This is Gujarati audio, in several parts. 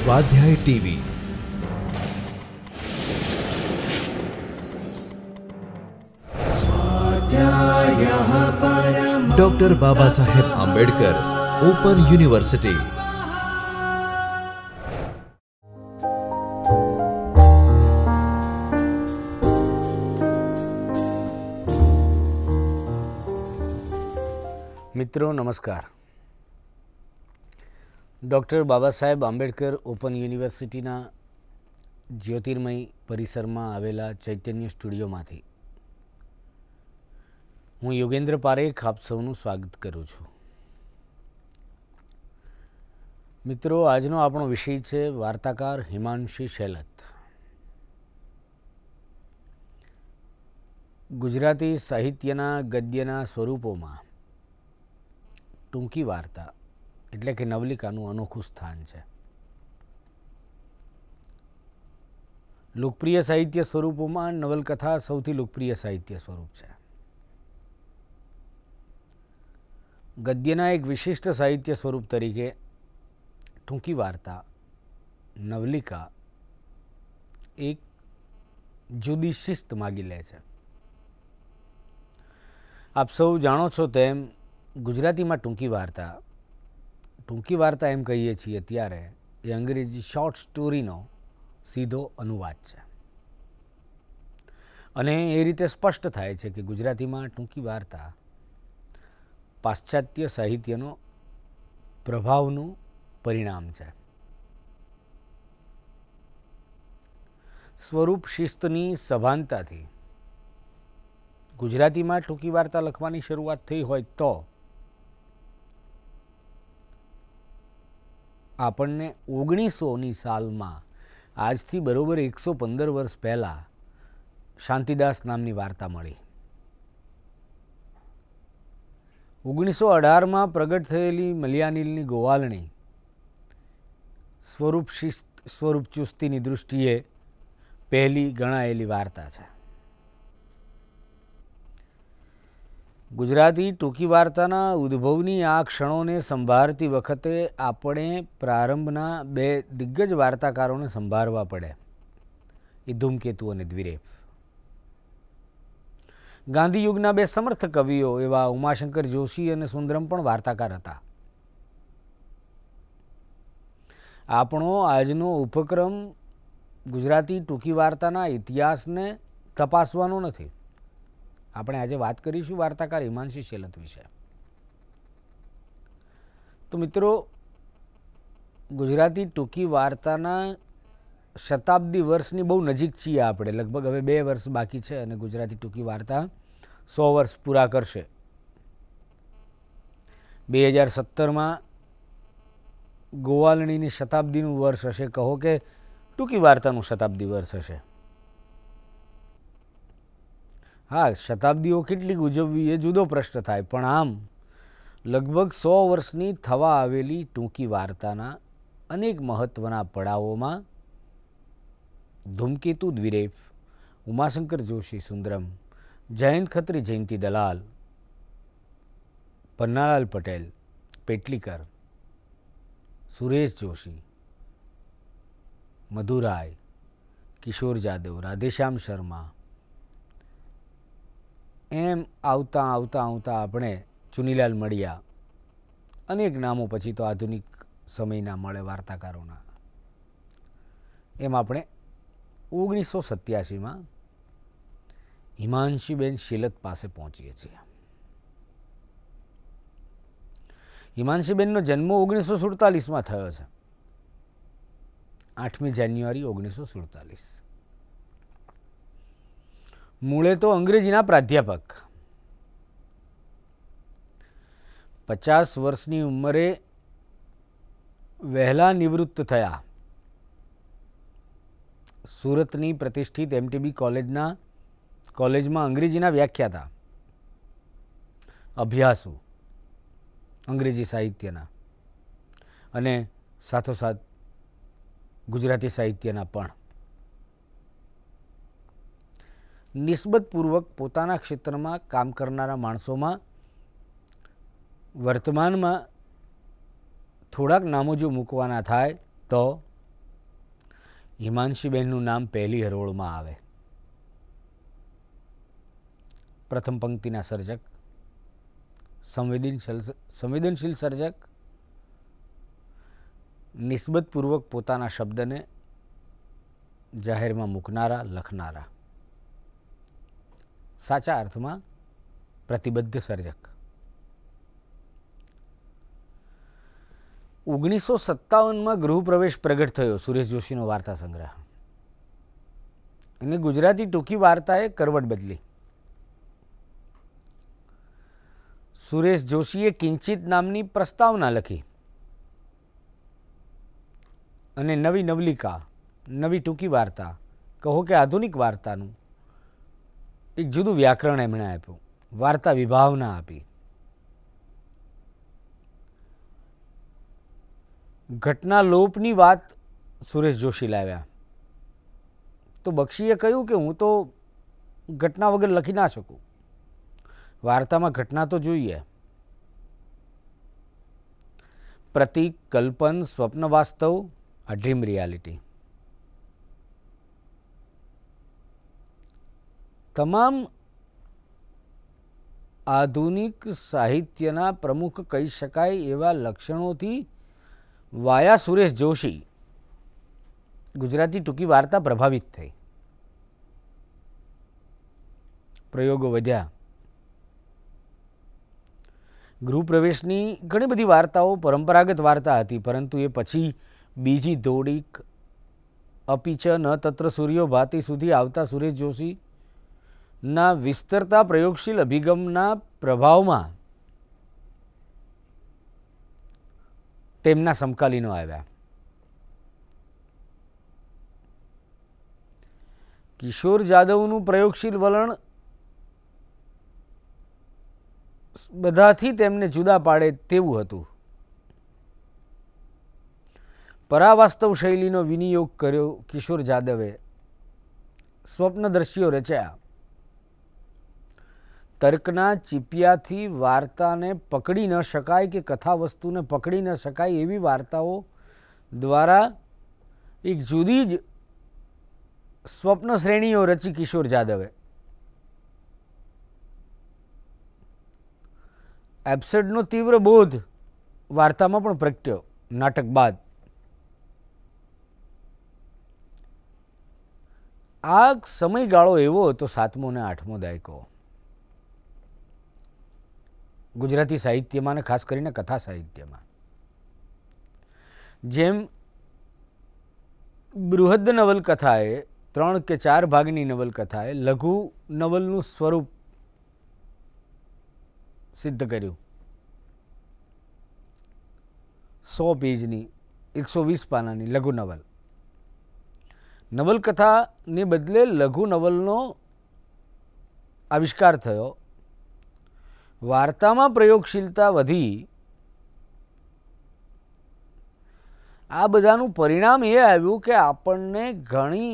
स्वाध्याय TV doctor Baba Saheb Ambedkar Open University मित्रों नमस्कार ડૉક્ટર બાબા સાહેબ આંબેડકર ઓપન યુનિવર્સિટીના જ્યોતિર્મય પરિસરમાં આવેલા ચૈતન્ય સ્ટુડિયોમાંથી હું યોગેન્દ્ર પારેખ આપ સૌનું સ્વાગત કરું છું મિત્રો આજનો આપણો વિષય છે વાર્તાકાર હિમાંશી શેલત ગુજરાતી સાહિત્યના ગદ્યના સ્વરૂપોમાં ટૂંકી વાર્તા એટલે કે નવલિકાનું અનોખું સ્થાન છે લોકપ્રિય સાહિત્ય સ્વરૂપોમાં નવલકથા સૌથી લોકપ્રિય સાહિત્ય સ્વરૂપ છે ગદ્યના એક વિશિષ્ટ સાહિત્ય સ્વરૂપ તરીકે ટૂંકી વાર્તા નવલિકા એક જુદી શિસ્ત માગી લે છે આપ સૌ જાણો છો તેમ ગુજરાતીમાં ટૂંકી વાર્તા ટૂંકી વાર્તા એમ કહીએ છીએ ત્યારે એ અંગ્રેજી શોર્ટ સ્ટોરીનો સીધો અનુવાદ છે અને એ રીતે સ્પષ્ટ થાય છે કે ગુજરાતીમાં ટૂંકી વાર્તા પાશ્ચાત્ય સાહિત્યનો પ્રભાવનું પરિણામ છે સ્વરૂપ શિસ્તની સભાનતાથી ગુજરાતીમાં ટૂંકી વાર્તા લખવાની શરૂઆત થઈ હોય તો આપણને ઓગણીસોની સાલમાં આજથી બરાબર એકસો પંદર વર્ષ પહેલાં શાંતિદાસ નામની વાર્તા મળી ઓગણીસો અઢારમાં પ્રગટ થયેલી મલિયાનીલની ગોવાલણી સ્વરૂપ શિસ્ત સ્વરૂપ ચુસ્તીની દૃષ્ટિએ પહેલી ગણાયેલી વાર્તા છે ગુજરાતી ટૂંકી વાર્તાના ઉદ્ભવની આ ક્ષણોને સંભાળતી વખતે આપણે પ્રારંભના બે દિગ્ગજ વાર્તાકારોને સંભાળવા પડે એ ધૂમકેતુ અને દ્વિરેફ ગાંધીયુગના બે સમર્થ કવિઓ એવા ઉમાશંકર જોશી અને સુંદરમ પણ વાર્તાકાર હતા આપણો આજનો ઉપક્રમ ગુજરાતી ટૂંકી વાર્તાના ઇતિહાસને તપાસવાનો નથી આપણે આજે વાત કરીશું વાર્તાકાર હિમાંશી શેલત વિશે તો મિત્રો ગુજરાતી ટૂંકી વાર્તાના શતાબ્દી વર્ષની બહુ નજીક છીએ આપણે લગભગ હવે બે વર્ષ બાકી છે અને ગુજરાતી ટૂંકી વાર્તા સો વર્ષ પૂરા કરશે બે હજાર સત્તરમાં ગોવાલણીની શતાબ્દીનું વર્ષ હશે કહો કે ટૂંકી વાર્તાનું શતાબ્દી વર્ષ હશે આ શતાબ્દીઓ કેટલી ઉજવવી એ જુદો પ્રશ્ન થાય પણ આમ લગભગ 100 વર્ષની થવા આવેલી ટૂંકી વાર્તાના अनेक મહત્વના પડાઓમાં ધમકીતુ દ્વિરેફ ઉમાશંકર જોશી સુન્દરમ જયંત ખત્રી જયнти દલાલ પન્નાલાલ પટેલ પેટલીકર સુરેશ જોશી મધુરાય કિશોર યાદવ રાદેશામ શર્મા એમ આવતા આવતા આવતા આપણે ચુનીલાલ મળ્યા અનેક નામો પછી તો આધુનિક સમયના મળે વાર્તાકારોના એમ આપણે ઓગણીસો સત્યાસીમાં હિમાંશીબેન શિલત પાસે પહોંચીએ છીએ હિમાંશીબેનનો જન્મ ઓગણીસો સુડતાલીસમાં થયો છે આઠમી જાન્યુઆરી ઓગણીસો સુડતાલીસ મૂળે તો અંગ્રેજીના પ્રાધ્યાપક પચાસ વર્ષની ઉંમરે વહેલા નિવૃત્ત થયા સુરતની પ્રતિષ્ઠિત એમટીબી કોલેજના કોલેજમાં અંગ્રેજીના વ્યાખ્યાતા અભ્યાસુ અંગ્રેજી સાહિત્યના અને સાથોસાથ ગુજરાતી સાહિત્યના પણ નિસ્બતપૂર્વક પોતાના ક્ષેત્રમાં કામ કરનારા માણસોમાં વર્તમાનમાં થોડાક નામો જો મૂકવાના થાય તો હિમાંશીબહેનનું નામ પહેલી હરોળમાં આવે પ્રથમ પંક્તિના સર્જક સંવેદનશીલ સંવેદનશીલ સર્જક નિસ્બતપૂર્વક પોતાના શબ્દને જાહેરમાં મૂકનારા લખનારા સાચા અર્થમાં પ્રતિબદ્ધ સર્જક ઓગણીસો સત્તાવનમાં ગૃહપ્રવેશ પ્રગટ થયો સુરેશ જોશીનો વાર્તા સંગ્રહ અને ગુજરાતી ટૂંકી વાર્તાએ કરવટ બદલી સુરેશ જોશીએ કિંચિત નામની પ્રસ્તાવના લખી અને નવી નવલિકા નવી ટૂંકી વાર્તા કહો કે આધુનિક વાર્તાનું એક જુદું વ્યાકરણ એમણે આપ્યું વાર્તા વિભાવના આપી ઘટના લોપની વાત સુરેશ જોશી લાવ્યા તો બક્ષીએ કહ્યું કે હું તો ઘટના વગર લખી ના શકું વાર્તામાં ઘટના તો જોઈએ પ્રતિક કલ્પન સ્વપ્ન વાસ્તવ આ ડ્રીમ રિયાલિટી તમામ આધુનિક સાહિત્યના પ્રમુખ કહી શકાય એવા લક્ષણોથી વાયા સુરેશ જોશી ગુજરાતી ટૂંકી વાર્તા પ્રભાવિત થઈ પ્રયોગો વધ્યા ગૃહપ્રવેશની ઘણી બધી વાર્તાઓ પરંપરાગત વાર્તા હતી પરંતુ એ પછી બીજી ધોડીક અપિચ ન તત્ર સૂર્યો ભાતી સુધી આવતા સુરેશ જોશી ના વિસ્તરતા પ્રયોગશીલ અભિગમના પ્રભાવમાં તેમના સમકાલીનો આવ્યા કિશોર જાદવનું પ્રયોગશીલ વલણ બધાથી તેમને જુદા પાડે તેવું હતું પરાવાસ્તવ શૈલીનો વિનિયોગ કર્યો કિશોર જાદવે સ્વપ્નદ્રશ્યો રચ્યા તર્કના ચીપિયાથી વાર્તાને પકડી ન શકાય કે કથા વસ્તુને પકડી ન શકાય એવી વાર્તાઓ દ્વારા એક જુદી જ સ્વપ્ન શ્રેણીઓ રચી કિશોર જાદવે એબ્સેડનો તીવ્ર બોધ વાર્તામાં પણ પ્રગટ્યો નાટક બાદ આ સમયગાળો એવો હતો સાતમો ને આઠમો દાયકો ગુજરાતી સાહિત્યમાં અને ખાસ કરીને કથા સાહિત્યમાં જેમ બૃહદ નવલકથાએ ત્રણ કે ચાર ભાગની નવલકથાએ લઘુ નવલનું સ્વરૂપ સિદ્ધ કર્યું સો પેજની એકસો વીસ પાનાની લઘુ નવલ નવલકથાને બદલે લઘુ નવલનો આવિષ્કાર થયો વાર્તામાં પ્રયોગશીલતા વધી આ બધાનું પરિણામ એ આવ્યું કે આપણને ઘણી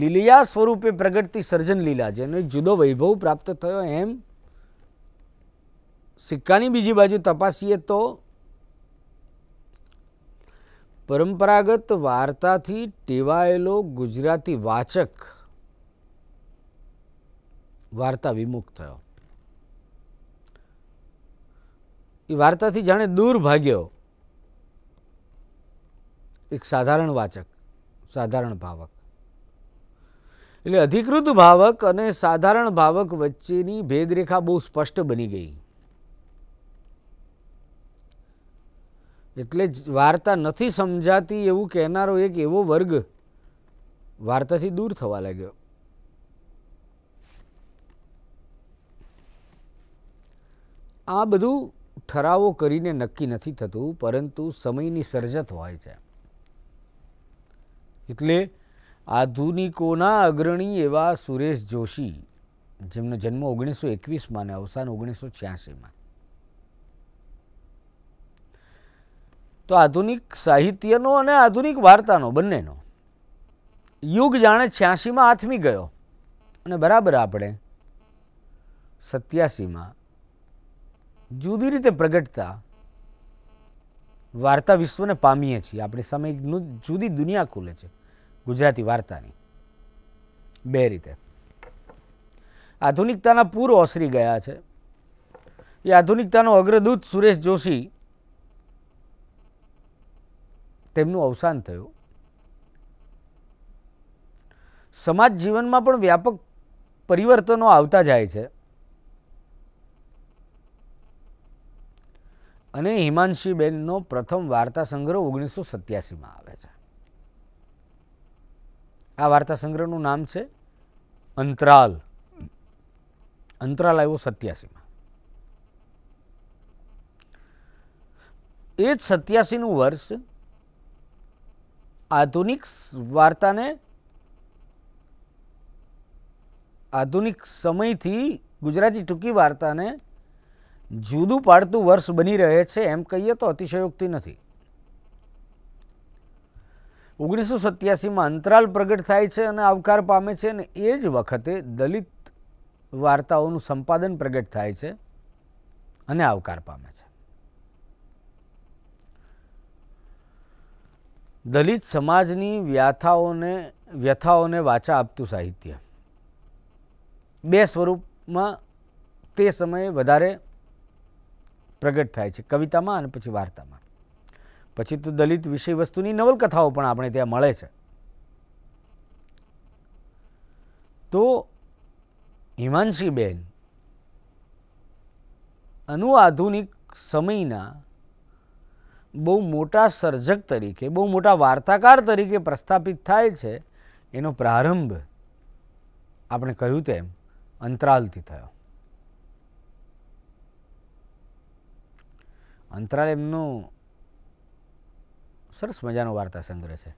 લીલિયા સ્વરૂપે પ્રગટતી સર્જન લીલા જેનો જુદો વૈભવ પ્રાપ્ત થયો એમ સિક્કાની બીજી બાજુ તપાસીએ તો પરંપરાગત વાર્તાથી ટેવાયેલો ગુજરાતી વાચક વાર્તા વિમુખ થયો એ વાર્તાથી જાણે દૂર ભાગ્યો એક સાધારણ વાચક સાધારણ ભાવક એટલે અધિકૃત ભાવક અને સાધારણ ભાવક વચ્ચેની ભેદરેખા બહુ સ્પષ્ટ બની ગઈ એટલે વાર્તા નથી સમજાતી એવું કહેનારો એક એવો વર્ગ વાર્તાથી દૂર થવા લાગ્યો આ બધું ઠરાવો કરીને નક્કી નથી થતું પરંતુ સમયની સર્જત હોય છે એટલે આધુનિકોના અગ્રણી એવા સુરેશ જોશી જેમનો જન્મ ઓગણીસો એકવીસમાં અને અવસાન ઓગણીસો છ્યાસીમાં તો આધુનિક સાહિત્યનો અને આધુનિક વાર્તાનો બંનેનો યુગ જાણે છ્યાસીમાં આથમી ગયો અને બરાબર આપણે સત્યાસીમાં જુદી રીતે પ્રગટતા વાર્તા વિશ્વને પામીએ છીએ આપણી સમયનું જુદી દુનિયા ખુલે છે ગુજરાતી વાર્તાની બે રીતે આધુનિકતાના પૂર ઓસરી ગયા છે એ આધુનિકતાનો અગ્રદૂત સુરેશ જોશી તેમનું અવસાન થયું સમાજ જીવનમાં પણ વ્યાપક પરિવર્તનો આવતા જાય છે અને હિમાંશીબેનનો પ્રથમ વાર્તા સંગ્રહ ઓગણીસો સત્યાસીમાં આવે છે આ વાર્તા સંગ્રહનું નામ છે અંતરાલ અંતરાલ આવ્યો સત્યાસીમાં એ જ સત્યાસીનું વર્ષ આધુનિક વાર્તાને આધુનિક સમયથી ગુજરાતી ટૂંકી વાર્તાને જુદું પાડતું વર્ષ બની રહે છે એમ કહીએ તો અતિશયોક્તિ નથી ઓગણીસો સત્યાસીમાં અંતરાલ પ્રગટ થાય છે અને આવકાર પામે છે અને એ જ વખતે દલિત વાર્તાઓનું સંપાદન પ્રગટ થાય છે અને આવકાર પામે છે દલિત સમાજની વ્યાથાઓને વ્યથાઓને વાચા આપતું સાહિત્ય બે સ્વરૂપમાં તે સમયે વધારે પ્રગટ થાય છે કવિતામાં અને પછી વાર્તામાં પછી તો દલિત વિષય વસ્તુની નવલકથાઓ પણ આપણે ત્યાં મળે છે તો હિમાંશીબેન અનુઆધુનિક સમયના બહુ મોટા સર્જક તરીકે બહુ મોટા વાર્તાકાર તરીકે પ્રસ્થાપિત થાય છે એનો પ્રારંભ આપણે કહ્યું તેમ અંતરાલથી થયો અંતરાલ સરસ મજાનો વાર્તા સંગ્રહ છે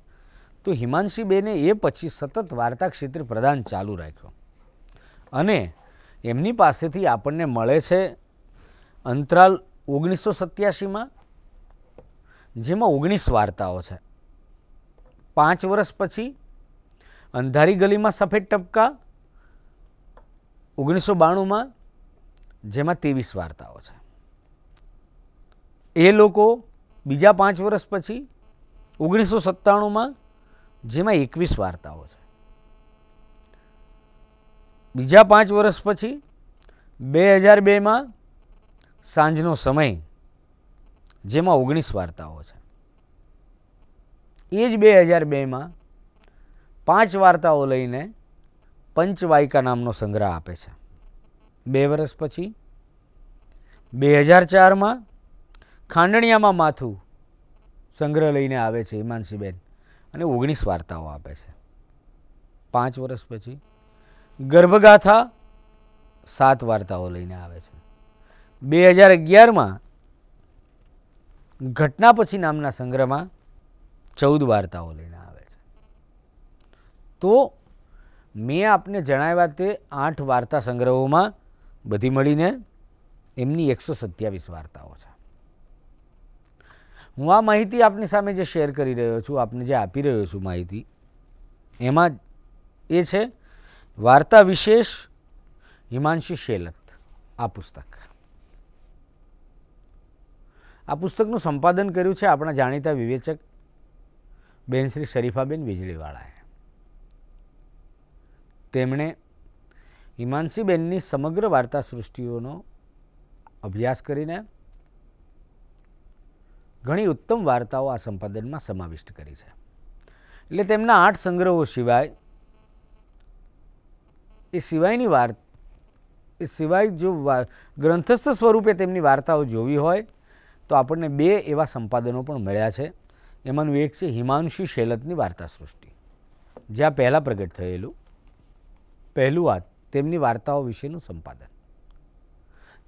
તો હિમાંશી બેને એ પછી સતત વાર્તા ક્ષેત્ર પ્રદાન ચાલુ રાખ્યો અને એમની પાસેથી આપણને મળે છે અંતરાલ ઓગણીસો સત્યાસીમાં જેમાં ઓગણીસ વાર્તાઓ છે પાંચ વર્ષ પછી અંધારી ગલીમાં સફેદ ટપકા ઓગણીસો બાણુંમાં જેમાં ત્રેવીસ વાર્તાઓ છે એ લોકો બીજા પાંચ વર્ષ પછી ઓગણીસો સત્તાણુંમાં જેમાં એકવીસ વાર્તાઓ છે બીજા પાંચ વર્ષ પછી બે હજાર બેમાં સાંજનો સમય જેમાં ઓગણીસ વાર્તાઓ છે એ જ બે હજાર બેમાં પાંચ વાર્તાઓ લઈને પંચવાયકા નામનો સંગ્રહ આપે છે બે વર્ષ પછી બે હજાર ચારમાં ખાંડણિયામાં માથું સંગ્રહ લઈને આવે છે હિમાંશીબેન અને ઓગણીસ વાર્તાઓ આપે છે પાંચ વર્ષ પછી ગર્ભગાથા સાત વાર્તાઓ લઈને આવે છે બે હજાર અગિયારમાં ઘટના પછી નામના સંગ્રહમાં ચૌદ વાર્તાઓ લઈને આવે છે તો મેં આપને જણાવ્યા તે આઠ વાર્તા સંગ્રહોમાં બધી મળીને એમની એકસો સત્યાવીસ વાર્તાઓ છે હું આ માહિતી આપની સામે જે શેર કરી રહ્યો છું આપને જે આપી રહ્યો છું માહિતી એમાં એ છે વાર્તા વિશેષ હિમાંશુ શેલત આ પુસ્તક આ પુસ્તકનું સંપાદન કર્યું છે આપણા જાણીતા વિવેચક બેન શ્રી શરીફાબેન વીજળીવાળાએ તેમણે હિમાંશીબેનની સમગ્ર વાર્તા સૃષ્ટિઓનો અભ્યાસ કરીને ઘણી ઉત્તમ વાર્તાઓ આ સંપાદનમાં સમાવિષ્ટ કરી છે એટલે તેમના આઠ સંગ્રહો સિવાય એ સિવાયની વાર્તા એ સિવાય જો ગ્રંથસ્થ સ્વરૂપે તેમની વાર્તાઓ જોવી હોય તો આપણને બે એવા સંપાદનો પણ મળ્યા છે એમાંનું એક છે હિમાંશુ શેલતની વાર્તા સૃષ્ટિ જ્યાં પહેલાં પ્રગટ થયેલું પહેલું વાત તેમની વાર્તાઓ વિશેનું સંપાદન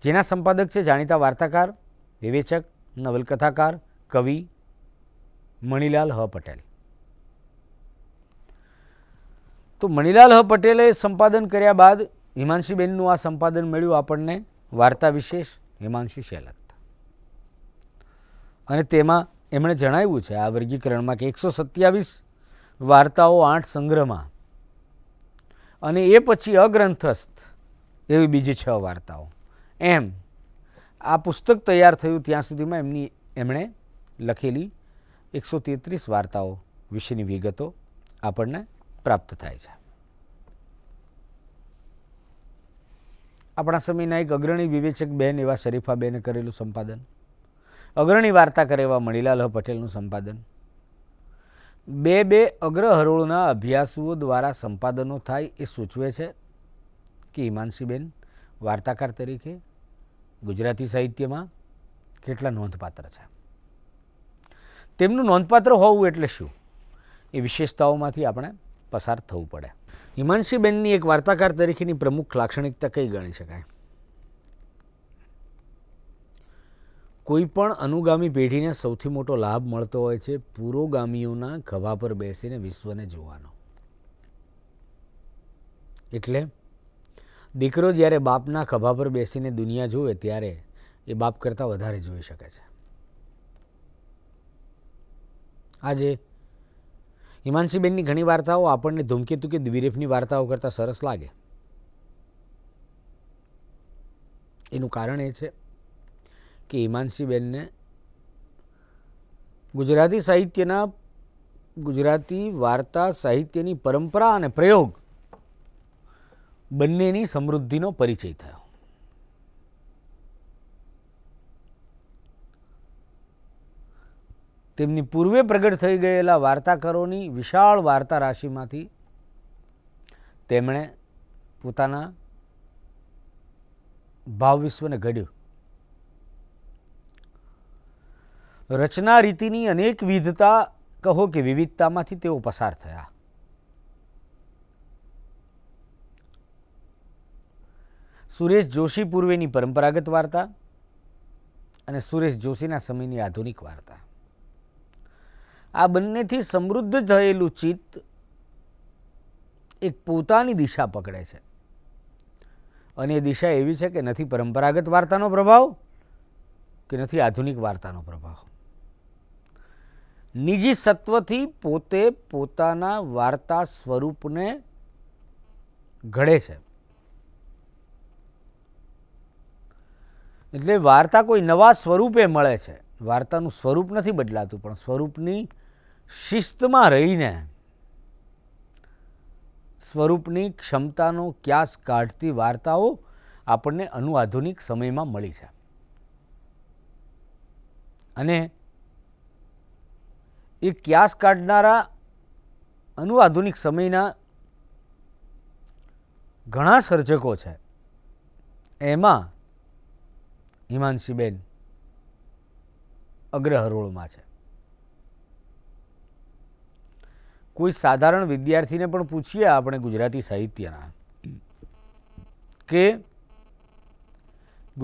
જેના સંપાદક છે જાણીતા વાર્તાકાર વિવેચક નવલકથાકાર કવિ મણિલાલ હ પટેલ તો મણિલાલ હ પટેલે સંપાદન કર્યા બાદ હિમાંશીબેનનું આ સંપાદન મળ્યું આપણને વાર્તા વિશેષ હિમાંશી શૈલત અને તેમાં એમણે જણાવ્યું છે આ વર્ગીકરણમાં કે એકસો સત્યાવીસ વાર્તાઓ આઠ સંગ્રહમાં અને એ પછી અગ્રંથસ્થ એવી બીજી છ વાર્તાઓ એમ આ પુસ્તક તૈયાર થયું ત્યાં સુધીમાં એમની એમણે લખેલી એકસો તેત્રીસ વાર્તાઓ વિશેની વિગતો આપણને પ્રાપ્ત થાય છે આપણા સમયના એક અગ્રણી વિવેચક બેન એવા શરીફાબેને કરેલું સંપાદન અગ્રણી વાર્તા કરે એવા મણીલાલ પટેલનું સંપાદન બે બે અગ્રહરોળના અભ્યાસુઓ દ્વારા સંપાદનો થાય એ સૂચવે છે કે હિમાંશીબેન વાર્તાકાર તરીકે ગુજરાતી સાહિત્યમાં કેટલા નોંધપાત્ર છે તેમનું નોંધપાત્ર હોવું એટલે શું એ વિશેષતાઓમાંથી આપણે પસાર થવું પડે હિમાંશીબેનની એક વાર્તાકાર તરીકેની પ્રમુખ લાક્ષણિકતા કઈ ગણી શકાય કોઈ પણ અનુગામી પેઢીને સૌથી મોટો લાભ મળતો હોય છે પુરોગામીઓના ખભા પર બેસીને વિશ્વને જોવાનો એટલે દીકરો જ્યારે બાપના ખભા પર બેસીને દુનિયા જુએ ત્યારે એ બાપ કરતાં વધારે જોઈ શકે છે આજે હિમાંશીબેનની ઘણી વાર્તાઓ આપણને ધૂમકેતુ કે દ્વિરેફની વાર્તાઓ કરતાં સરસ લાગે એનું કારણ એ છે કે હિમાંશીબેનને ગુજરાતી સાહિત્યના ગુજરાતી વાર્તા સાહિત્યની પરંપરા અને પ્રયોગ બંનેની સમૃદ્ધિનો પરિચય થયો તેમની પૂર્વે પ્રગટ થઈ ગયેલા વાર્તાકારોની વિશાળ વાર્તા રાશિમાંથી તેમણે પોતાના ભાવ વિશ્વને ઘડ્યું રચના રીતિની અનેક વિધતા કહો કે વિવિધતામાંથી તેઓ પસાર થયા સુરેશ જોશી પૂર્વેની પરંપરાગત વાર્તા અને સુરેશ જોશીના સમયની આધુનિક વાર્તા આ બંનેથી સમૃદ્ધ થયેલું ચિત્ત એક પોતાની દિશા પકડે છે અને એ દિશા એવી છે કે નથી પરંપરાગત વાર્તાનો પ્રભાવ કે નથી આધુનિક વાર્તાનો પ્રભાવ નિજી સત્વથી પોતે પોતાના વાર્તા સ્વરૂપને ઘડે છે એટલે વાર્તા કોઈ નવા સ્વરૂપે મળે છે વાર્તાનું સ્વરૂપ નથી બદલાતું પણ સ્વરૂપની શિસ્તમાં રહીને સ્વરૂપની ક્ષમતાનો ક્યાસ કાઢતી વાર્તાઓ આપણને અનુઆધુનિક સમયમાં મળી છે અને એ ક્યાસ કાઢનારા અનુઆધુનિક સમયના ઘણા સર્જકો છે એમાં હિમાંશીબેન અગ્રહરોળમાં છે કોઈ સાધારણ વિદ્યાર્થીને પણ પૂછીએ આપણે ગુજરાતી સાહિત્યના કે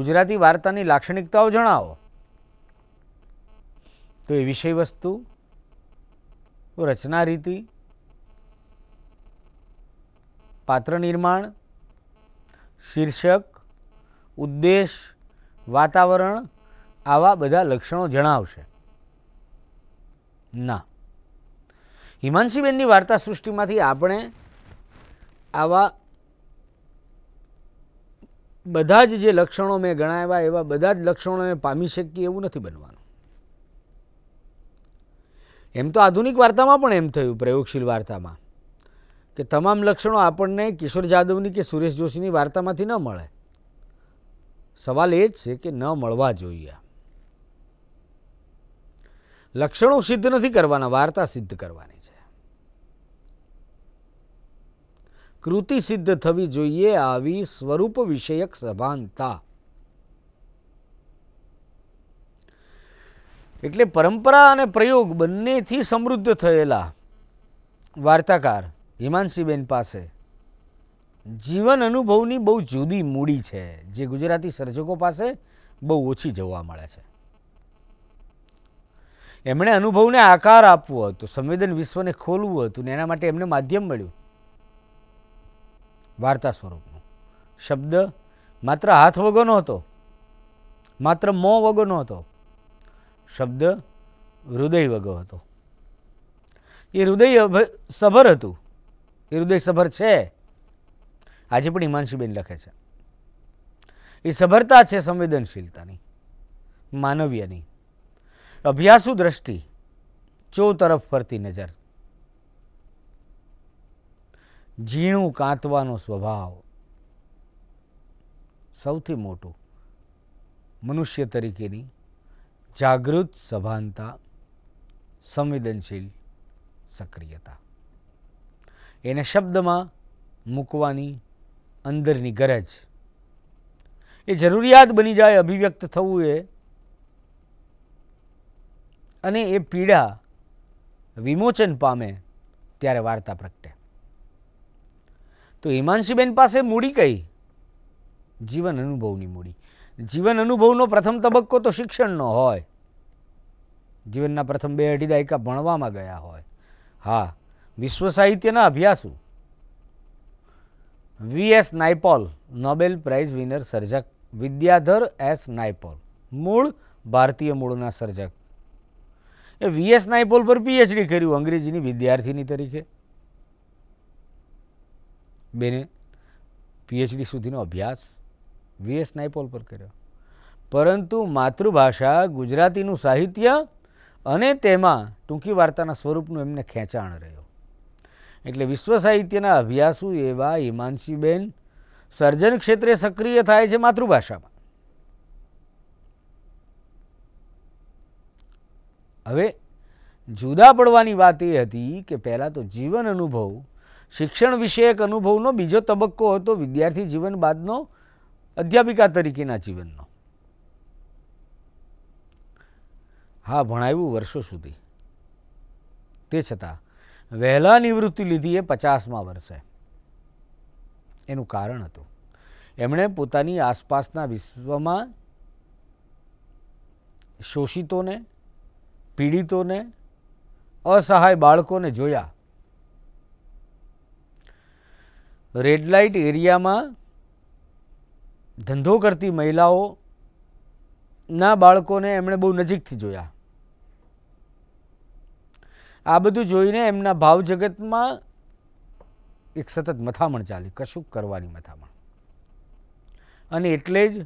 ગુજરાતી વાર્તાની લાક્ષણિકતાઓ જણાવો તો એ વિષય વસ્તુ રચના રીતિ પાત્ર નિર્માણ શીર્ષક ઉદ્દેશ વાતાવરણ આવા બધા લક્ષણો જણાવશે ના હિમાંશીબેનની વાર્તા સૃષ્ટિમાંથી આપણે આવા બધા જ જે લક્ષણો મેં ગણાવ્યા એવા બધા જ લક્ષણોને પામી શકીએ એવું નથી બનવાનું એમ તો આધુનિક વાર્તામાં પણ એમ થયું પ્રયોગશીલ વાર્તામાં કે તમામ લક્ષણો આપણને કિશોર જાદવની કે સુરેશ જોશીની વાર્તામાંથી ન મળે સવાલ એ જ છે કે ન મળવા જોઈએ લક્ષણો સિદ્ધ નથી કરવાના વાર્તા સિદ્ધ કરવાની છે કૃતિ સિદ્ધ થવી જોઈએ આવી સ્વરૂપ વિષયક સભાનતા એટલે પરંપરા અને પ્રયોગ બંનેથી સમૃદ્ધ થયેલા વાર્તાકાર હિમાંશીબેન પાસે જીવન અનુભવની બહુ જુદી મૂડી છે જે ગુજરાતી સર્જકો પાસે બહુ ઓછી જોવા મળે છે એમણે અનુભવને આકાર આપવો હતો સંવેદન વિશ્વને ખોલવું હતું ને એના માટે એમને માધ્યમ મળ્યું વાર્તા સ્વરૂપનું શબ્દ માત્ર હાથ વગરનો હતો માત્ર મોં વગરનો હતો શબ્દ હૃદય વગર હતો એ હૃદય સભર હતું એ હૃદય સભર છે આજે પણ હિમાંશુબેન લખે છે એ સભરતા છે સંવેદનશીલતાની માનવીયની અભ્યાસુ દ્રષ્ટિ ચો તરફ ફરતી નજર ઝીણું કાંતવાનો સ્વભાવ સૌથી મોટું મનુષ્ય તરીકેની જાગૃત સભાનતા સંવેદનશીલ સક્રિયતા એને શબ્દમાં મૂકવાની અંદરની ગરજ એ જરૂરિયાત બની જાય અભિવ્યક્ત થવું એ અને એ પીડા વિમોચન પામે ત્યારે વાર્તા પ્રગટે તો હિમાંશીબેન પાસે મૂડી કઈ જીવન અનુભવની મૂડી જીવન અનુભવનો પ્રથમ તબક્કો તો શિક્ષણનો હોય જીવનના પ્રથમ બે અઢી દાયકા ભણવામાં ગયા હોય હા વિશ્વ સાહિત્યના અભ્યાસું VS Naipaul Nobel prize winner સર્જક વિદ્યાધર એસ નાયપોલ મૂળ ભારતીય મૂળના સર્જક એ વીએસ નાઇપોલ પર પીએચડી કર્યું અંગ્રેજીની વિદ્યાર્થીની તરીકે બેને પીએચડી સુધીનો અભ્યાસ વીએસ નાઇપોલ પર કર્યો પરંતુ માતૃભાષા ગુજરાતીનું સાહિત્ય અને તેમાં ટૂંકી વાર્તાના સ્વરૂપનું એમને ખેંચાણ રહ્યું એટલે વિશ્વ સાહિત્યના અભ્યાસુ એવા હિમાંશીબેન સર્જન ક્ષેત્રે સક્રિય થાય છે માતૃભાષામાં હવે જુદા પડવાની વાત એ હતી કે પહેલાં તો જીવન અનુભવ શિક્ષણ વિષયક અનુભવનો બીજો તબક્કો હતો વિદ્યાર્થી જીવન બાદનો અધ્યાપિકા તરીકેના જીવનનો હા ભણાવ્યું વર્ષો સુધી તે છતાં વહેલા નિવૃત્તિ લીધી એ પચાસમાં વર્ષે એનું કારણ હતું એમણે પોતાની આસપાસના વિશ્વમાં શોષિતોને પીડિતોને અસહાય બાળકોને જોયા રેડ લાઇટ એરિયામાં ધંધો કરતી મહિલાઓના બાળકોને એમણે બહુ નજીકથી જોયા આ બધું જોઈને એમના ભાવ જગતમાં એક સતત મથામણ ચાલી કશુંક કરવાની મથામણ અને એટલે જ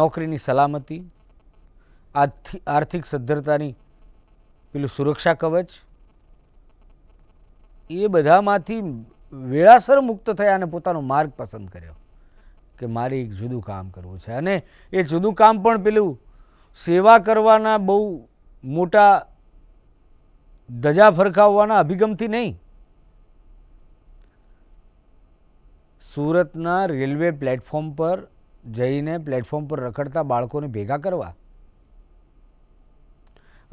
નોકરીની સલામતી આર્થિક સદ્ધરતાની પેલું સુરક્ષા કવચ એ બધામાંથી વેળાસર મુક્ત થયા અને પોતાનો માર્ગ પસંદ કર્યો કે મારે એક જુદું કામ કરવું છે અને એ જુદું કામ પણ પેલું સેવા કરવાના બહુ મોટા ધજા ફરકાવવાના અભિગમથી નહીં સુરતના રેલવે પ્લેટફોર્મ પર જઈને પ્લેટફોર્મ પર રખડતા બાળકોને ભેગા કરવા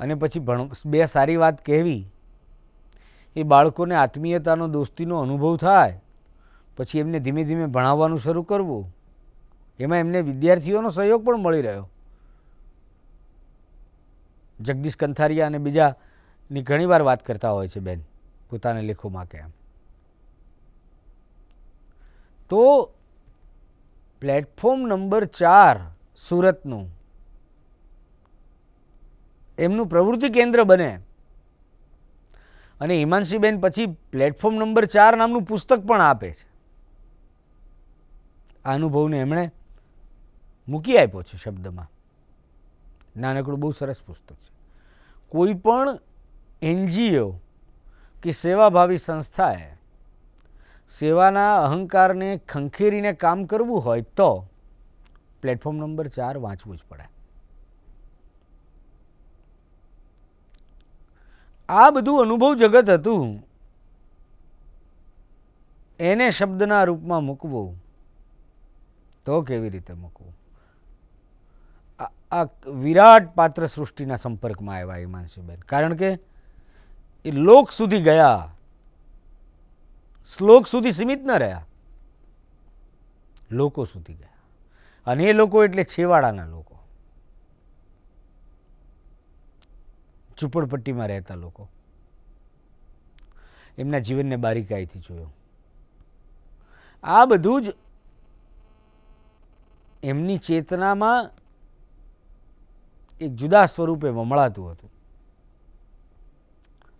અને પછી ભણ બે સારી વાત કહેવી એ બાળકોને આત્મીયતાનો દોસ્તીનો અનુભવ થાય પછી એમને ધીમે ધીમે ભણાવવાનું શરૂ કરવું એમાં એમને વિદ્યાર્થીઓનો સહયોગ પણ મળી રહ્યો જગદીશ કંથારિયા અને બીજા ની ઘણીવાર વાત કરતા હોય છે બેન પોતાના લેખોમાં કે એમ તો પ્લેટફોર્મ નંબર ચાર સુરતનું એમનું પ્રવૃત્તિ કેન્દ્ર બને અને હિમાંશીબેન પછી પ્લેટફોર્મ નંબર ચાર નામનું પુસ્તક પણ આપે છે આ અનુભવને એમણે મૂકી આપ્યો છે શબ્દમાં નાનકડું બહુ સરસ પુસ્તક છે કોઈ પણ એનજીઓ કે સેવાભાવી સંસ્થાએ સેવાના અહંકારને ખંખેરીને કામ કરવું હોય તો પ્લેટફોર્મ નંબર ચાર વાંચવું જ પડે આ બધું અનુભવ જગત હતું એને શબ્દના રૂપમાં મૂકવું તો કેવી રીતે મૂકવું આ વિરાટ પાત્ર સૃષ્ટિના સંપર્કમાં આવ્યા હિમાંશુબેન કારણ કે એ લોક સુધી ગયા શ્લોક સુધી સીમિત ન રહ્યા લોકો સુધી ગયા અને એ લોકો એટલે છેવાડાના લોકો ઝૂંપડપટ્ટીમાં રહેતા લોકો એમના જીવનને બારીકાઈથી જોયું આ બધું જ એમની ચેતનામાં એક જુદા સ્વરૂપે વમળાતું હતું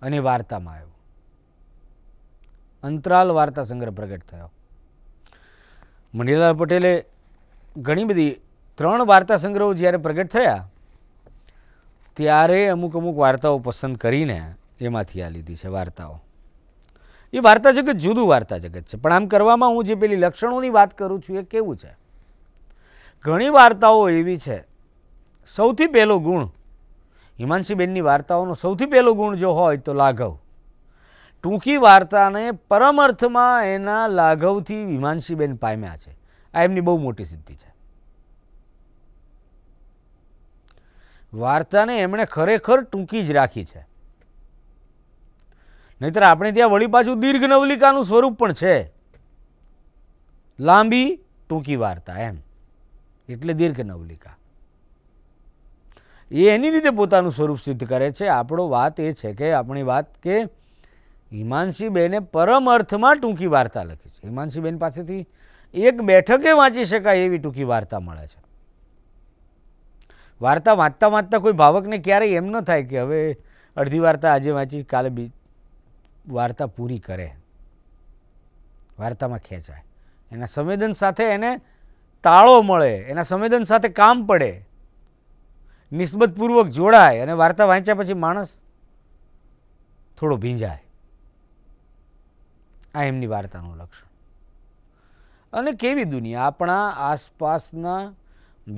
અને વાર્તામાં આવ્યો અંતરાલ વાર્તા સંગ્રહ પ્રગટ થયો મનીલાલ પટેલે ઘણી બધી ત્રણ વાર્તા સંગ્રહો જ્યારે પ્રગટ થયા ત્યારે અમુક અમુક વાર્તાઓ પસંદ કરીને એમાંથી આ લીધી છે વાર્તાઓ એ વાર્તા જગત જુદું વાર્તા જગત છે પણ આમ કરવામાં હું જે પેલી લક્ષણોની વાત કરું છું એ કેવું છે ઘણી વાર્તાઓ એવી છે સૌથી પહેલો ગુણ હિમાંશીબેનની વાર્તાઓનો સૌથી પહેલો ગુણ જો હોય તો લાઘવ ટૂંકી વાર્તાને પરમ અર્થમાં એના લાઘવથી હિમાંશીબેન પામ્યા છે આ એમની બહુ મોટી સિદ્ધિ છે વાર્તાને એમણે ખરેખર ટૂંકી જ રાખી છે નહીતર આપણે ત્યાં વળી પાછું દીર્ઘ નવલિકાનું સ્વરૂપ પણ છે લાંબી ટૂંકી વાર્તા એમ એટલે દીર્ઘ નવલિકા એ એની રીતે પોતાનું સ્વરૂપ સિદ્ધ કરે છે આપણો વાત એ છે કે આપણી વાત કે હિમાંશીબેને પરમ અર્થમાં ટૂંકી વાર્તા લખી છે હિમાંશીબેન પાસેથી એક બેઠકે વાંચી શકાય એવી ટૂંકી વાર્તા મળે છે વાર્તા વાંચતા વાંચતા કોઈ ભાવકને ક્યારેય એમ ન થાય કે હવે અડધી વાર્તા આજે વાંચી કાલે બી વાર્તા પૂરી કરે વાર્તામાં ખેંચાય એના સંવેદન સાથે એને તાળો મળે એના સંવેદન સાથે કામ પડે નિસ્બતપૂર્વક જોડાય અને વાર્તા વાંચ્યા પછી માણસ થોડો ભીંજાય આ એમની વાર્તાનું લક્ષણ અને કેવી દુનિયા આપણા આસપાસના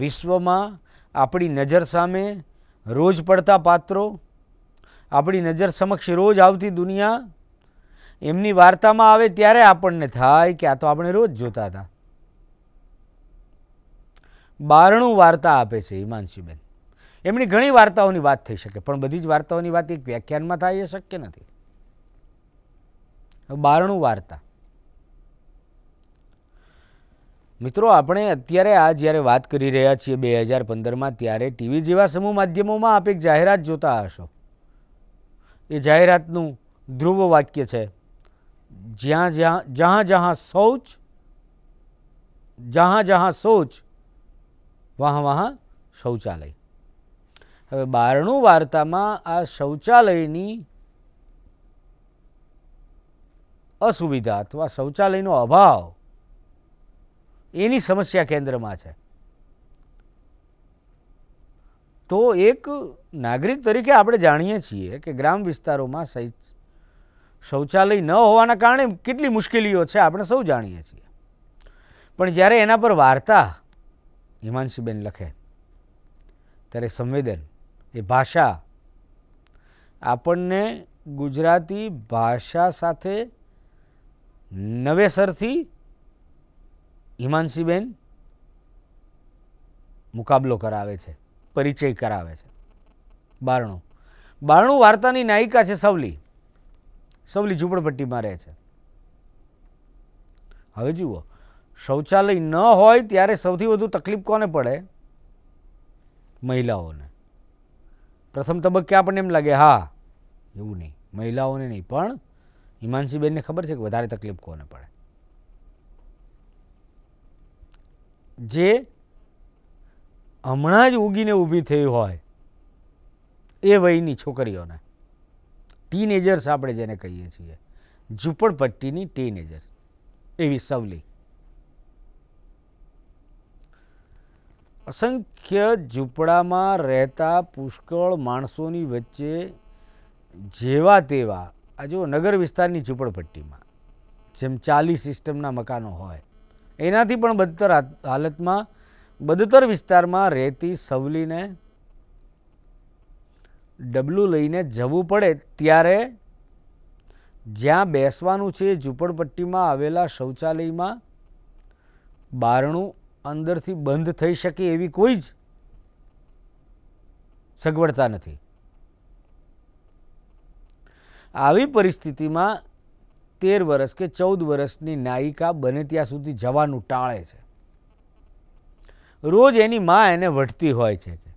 વિશ્વમાં આપણી નજર સામે રોજ પડતા પાત્રો આપણી નજર સમક્ષ રોજ આવતી દુનિયા એમની વાર્તામાં આવે ત્યારે આપણને થાય કે આ તો આપણે રોજ જોતા હતા બારણું વાર્તા આપે છે હિમાંશીબેન એમની ઘણી વાર્તાઓની વાત થઈ શકે પણ બધી જ વાર્તાઓની વાત એક વ્યાખ્યાનમાં થાય એ શક્ય નથી બારણું વાર્તા મિત્રો આપણે અત્યારે આ જ્યારે વાત કરી રહ્યા છીએ બે હજાર પંદરમાં ત્યારે ટીવી જેવા સમૂહ માધ્યમોમાં આપ એક જાહેરાત જોતા હશો એ જાહેરાતનું ધ્રુવ વાક્ય છે જ્યાં જ્યાં જહાં જહાં શૌચ જહાં જહાં શૌચ વાહ વાહ શૌચાલય હવે બારણું વાર્તામાં આ શૌચાલયની અસુવિધા અથવા શૌચાલયનો અભાવ એની સમસ્યા કેન્દ્રમાં છે તો એક નાગરિક તરીકે આપણે જાણીએ છીએ કે ગ્રામ વિસ્તારોમાં શૌચાલય ન હોવાના કારણે કેટલી મુશ્કેલીઓ છે આપણે સૌ જાણીએ છીએ પણ જ્યારે એના પર વાર્તા હિમાંશીબેન લખે ત્યારે સંવેદન એ ભાષા આપણને ગુજરાતી ભાષા સાથે નવેસરથી હિમાંશીબેન મુકાબલો કરાવે છે પરિચય કરાવે છે બારણું બારણું વાર્તાની નાયિકા છે સવલી સવલી ઝૂંપડપટ્ટીમાં રહે છે હવે જુઓ શૌચાલય ન હોય ત્યારે સૌથી વધુ તકલીફ કોને પડે મહિલાઓને પ્રથમ તબક્કે આપણને એમ લાગે હા એવું નહીં મહિલાઓને નહીં પણ હિમાંશીબેનને ખબર છે કે વધારે તકલીફ કોને પડે જે હમણાં જ ઉગીને ઊભી થઈ હોય એ વયની છોકરીઓને ટીનેજર્સ આપણે જેને કહીએ છીએ ઝૂંપડપટ્ટીની ટીનેજર્સ એવી સવલી અસંખ્ય ઝૂંપડામાં રહેતા પુષ્કળ માણસોની વચ્ચે જેવા તેવા આ જો નગર વિસ્તારની ઝૂંપડપટ્ટીમાં જેમ ચાલી સિસ્ટમના મકાનો હોય એનાથી પણ બદતર હાલતમાં બદતર વિસ્તારમાં રહેતી સવલીને ડબલું લઈને જવું પડે ત્યારે જ્યાં બેસવાનું છે ઝૂંપડપટ્ટીમાં આવેલા શૌચાલયમાં બારણું અંદરથી બંધ થઈ શકે એવી કોઈ જ સગવડતા નથી આવી પરિસ્થિતિમાં તેર વર્ષ કે ચૌદ વર્ષની નાયિકા બને ત્યાં સુધી જવાનું ટાળે છે રોજ એની મા એને વઢતી હોય છે કે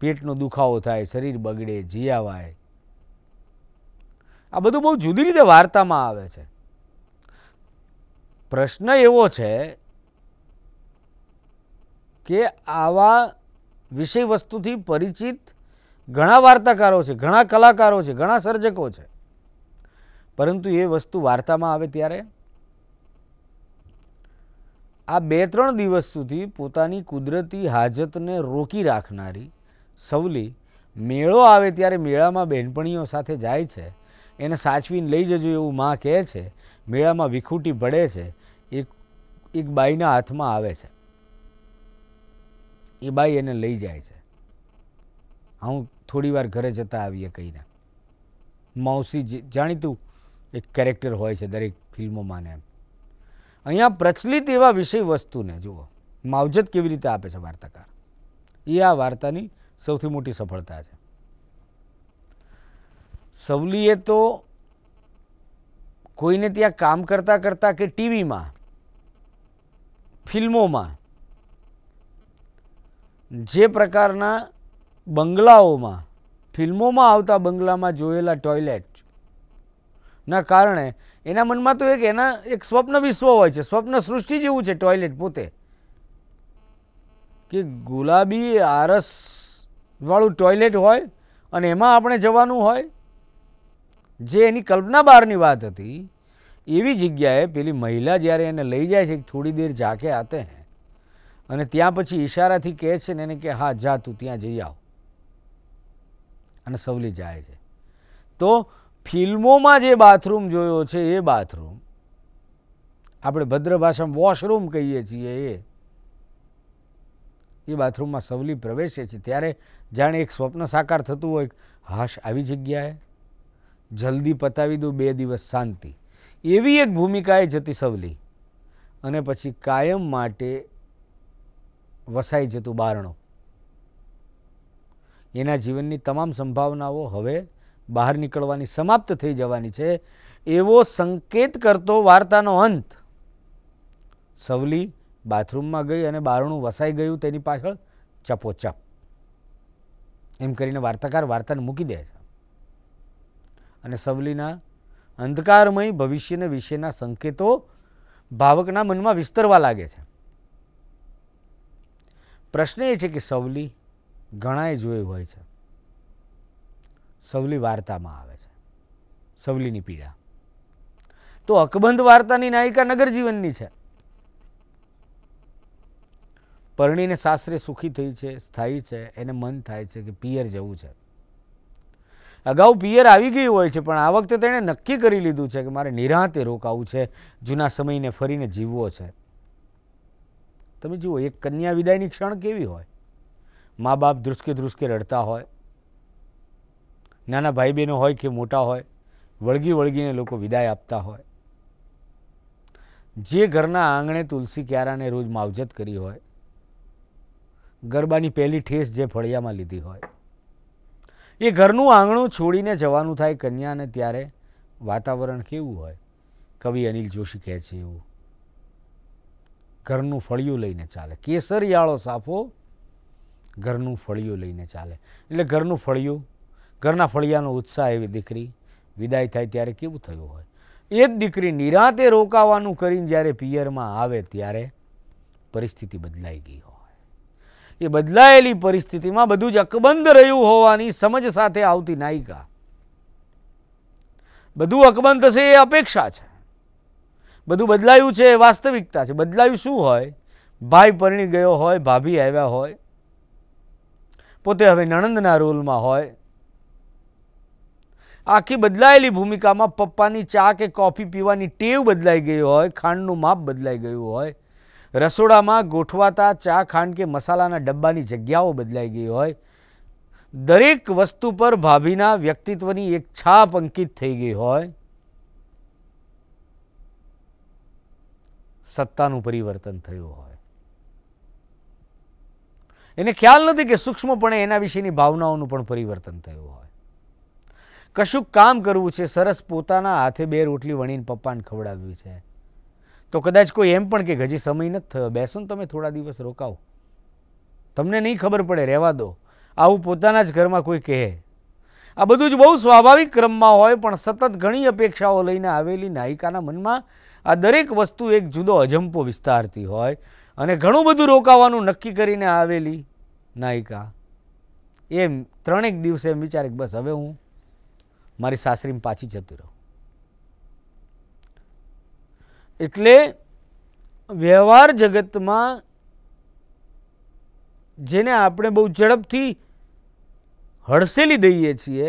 પેટનો દુખાવો થાય શરીર બગડે જીયાવાય આ બધું બહુ જુદી રીતે વાર્તામાં આવે છે પ્રશ્ન એવો છે કે આવા વિષય વસ્તુથી પરિચિત ઘણા વાર્તાકારો છે ઘણા કલાકારો છે ઘણા સર્જકો છે પરંતુ એ વસ્તુ વાર્તામાં આવે ત્યારે આ બે ત્રણ દિવસ સુધી પોતાની કુદરતી હાજતને રોકી રાખનારી સવલી મેળો આવે ત્યારે મેળામાં બહેનપણીઓ સાથે જાય છે એને સાચવીને લઈ જજો એવું માં કહે છે મેળામાં વિખૂટી પડે છે એક એક બાઈના હાથમાં આવે છે એ બાઈ એને લઈ જાય છે હું થોડી વાર ઘરે જતા આવીએ કહીને માવસી જાણીતું એક કેરેક્ટર હોય છે દરેક ફિલ્મોમાં ને એમ અહીંયા પ્રચલિત એવા વિષય વસ્તુને જુઓ માવજત કેવી રીતે આપે છે વાર્તાકાર એ આ વાર્તાની સૌથી મોટી સફળતા છે સવલીએ તો કોઈને ત્યાં કામ કરતાં કરતાં કે ટીવીમાં ફિલ્મોમાં જે પ્રકારના બંગલાઓમાં ફિલ્મોમાં આવતા બંગલામાં જોયેલા ટોયલેટ ના કારણે એના મનમાં તો એક એના એક સ્વપ્ન વિશ્વ હોય છે સ્વપ્ન સૃષ્ટિ જેવું છે ટોયલેટ પોતે કે ગુલાબી આરસવાળું ટોયલેટ હોય અને એમાં આપણે જવાનું હોય જે એની કલ્પના બહારની વાત હતી એવી જગ્યાએ પેલી મહિલા જ્યારે એને લઈ જાય છે થોડી દેર ઝાંકે આતે હે અને ત્યાં પછી ઈશારાથી કહે છે ને એને કે હા જા તું ત્યાં જઈ આવ અને સવલી જાય છે તો ફિલ્મોમાં જે બાથરૂમ જોયો છે એ બાથરૂમ આપણે ભદ્ર ભાષામાં વોશરૂમ કહીએ છીએ એ એ બાથરૂમમાં સવલી પ્રવેશે છે ત્યારે જાણે એક સ્વપ્ન સાકાર થતું હોય હાશ આવી જગ્યાએ જલ્દી પતાવી દઉં બે દિવસ શાંતિ એવી એક ભૂમિકાએ જતી સવલી અને પછી કાયમ માટે વસાઈ જતું બારણો એના જીવનની તમામ સંભાવનાઓ હવે બહાર નીકળવાની સમાપ્ત થઈ જવાની છે એવો સંકેત કરતો વાર્તાનો અંત સવલી બાથરૂમમાં ગઈ અને બારણું વસાઈ ગયું તેની પાછળ ચપોચપ એમ કરીને વાર્તાકાર વાર્તાને મૂકી દે છે અને સવલીના અંધકારમય ભવિષ્યને વિશેના સંકેતો ભાવકના મનમાં વિસ્તરવા લાગે છે પ્રશ્ન એ છે કે સવલી ઘણાએ જોઈ હોય છે સવલી વાર્તામાં આવે છે સવલીની પીડા તો અકબંધ વાર્તાની નાયિકા નગરજીવનની છે પરણીને સાસરે સુખી થઈ છે સ્થાયી છે એને મન થાય છે કે પિયર જવું છે અગાઉ પિયર આવી ગયું હોય છે પણ આ વખતે તેણે નક્કી કરી લીધું છે કે મારે નિરાંતે રોકાવું છે જૂના સમયને ફરીને જીવવો છે તમે જુઓ એક કન્યા વિદાયની ક્ષણ કેવી હોય મા બાપ ધ્રુસકે ધ્રુસકે રડતા હોય નાના ભાઈ બહેનો હોય કે મોટા હોય વળગી વળગીને લોકો વિદાય આપતા હોય જે ઘરના આંગણે તુલસી ક્યારાને રોજ માવજત કરી હોય ગરબાની પહેલી ઠેસ જે ફળિયામાં લીધી હોય એ ઘરનું આંગણું છોડીને જવાનું થાય કન્યાને ત્યારે વાતાવરણ કેવું હોય કવિ અનિલ જોશી કહે છે એવું ઘરનું ફળિયું લઈને ચાલે કેસરિયાળો સાફો ઘરનું ફળિયું લઈને ચાલે એટલે ઘરનું ફળિયું ઘરના ફળિયાનો ઉત્સાહ એવી દીકરી વિદાય થાય ત્યારે કેવું થયું હોય એ જ દીકરી નિરાતે રોકાવાનું કરીને જ્યારે પિયરમાં આવે ત્યારે પરિસ્થિતિ બદલાઈ ગઈ હોય એ બદલાયેલી પરિસ્થિતિમાં બધું જ અકબંધ રહ્યું હોવાની સમજ સાથે આવતી નાયિકા બધું અકબંધ થશે એ અપેક્ષા છે બધું બદલાયું છે એ વાસ્તવિકતા છે બદલાયું શું હોય ભાઈ પરણી ગયો હોય ભાભી આવ્યા હોય પોતે હવે નણંદના રોલમાં હોય આખી બદલાયેલી ભૂમિકામાં પપ્પાની ચા કે કોફી પીવાની ટેવ બદલાઈ ગઈ હોય ખાંડનું માપ બદલાઈ ગયું હોય રસોડામાં ગોઠવાતા ચા ખાંડ કે મસાલાના ડબ્બાની જગ્યાઓ બદલાઈ ગઈ હોય દરેક વસ્તુ પર ભાભીના વ્યક્તિત્વની એક છાપ અંકિત થઈ ગઈ હોય સત્તાનું પરિવર્તન થયું હોય એને ખ્યાલ નથી કે સૂક્ષ્મપણે એના વિશેની ભાવનાઓનું પણ પરિવર્તન થયું હોય કશુંક કામ કરવું છે સરસ પોતાના હાથે બે રોટલી વણીને પપ્પાને ખવડાવવી છે તો કદાચ કોઈ એમ પણ કે હજી સમય નથી થયો બેસો ને તમે થોડા દિવસ રોકાવો તમને નહીં ખબર પડે રહેવા દો આવું પોતાના જ ઘરમાં કોઈ કહે આ બધું જ બહુ સ્વાભાવિક ક્રમમાં હોય પણ સતત ઘણી અપેક્ષાઓ લઈને આવેલી નાયિકાના મનમાં આ દરેક વસ્તુ એક જુદો અજંપો વિસ્તારતી હોય અને ઘણું બધું રોકાવાનું નક્કી કરીને આવેલી નાયિકા એમ ત્રણેક દિવસે એમ વિચારે બસ હવે હું મારી સાસરીમાં પાછી જતી રહું એટલે વ્યવહાર જગતમાં જેને આપણે બહુ ઝડપથી હડસેલી દઈએ છીએ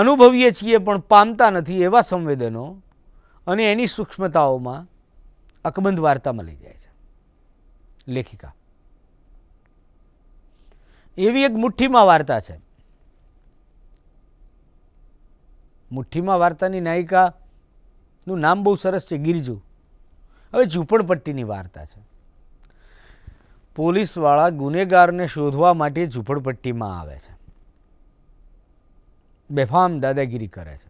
અનુભવીએ છીએ પણ પામતા નથી એવા સંવેદનો અને એની સૂક્ષ્મતાઓમાં અકબંધ વાર્તા મળી જાય છે લેખિકા એવી એક મુઠ્ઠીમાં વાર્તા છે મુઠ્ઠીમાં વાર્તાની નાયિકાનું નામ બહુ સરસ છે ગિરજુ હવે ઝૂંપડપટ્ટીની વાર્તા છે પોલીસવાળા ગુનેગારને શોધવા માટે ઝૂંપડપટ્ટીમાં આવે છે બેફામ દાદાગીરી કરે છે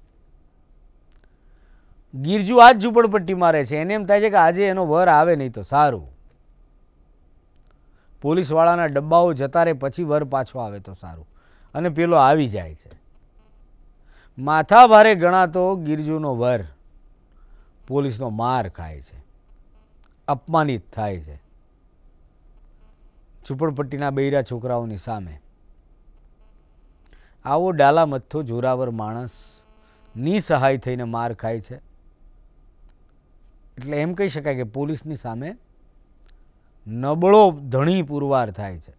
ગિરજુ આજ ઝૂંપડપટ્ટી મારે છે એને એમ થાય છે કે આજે એનો વર આવે નહીં તો સારું પોલીસવાળાના ડબ્બાઓ જતા રહે પછી વર પાછો આવે તો સારું અને પેલો આવી જાય છે માથાભારે ગણાતો ગિરજુનો વર પોલીસનો માર ખાય છે અપમાનિત થાય છે ઝૂંપડપટ્ટીના બૈરા છોકરાઓની સામે આવો ડાલા મથ્થો જોરાવર માણસ નિસહાય થઈને માર ખાય છે એટલે એમ કહી શકાય કે પોલીસની સામે નબળો ધણી પુરવાર થાય છે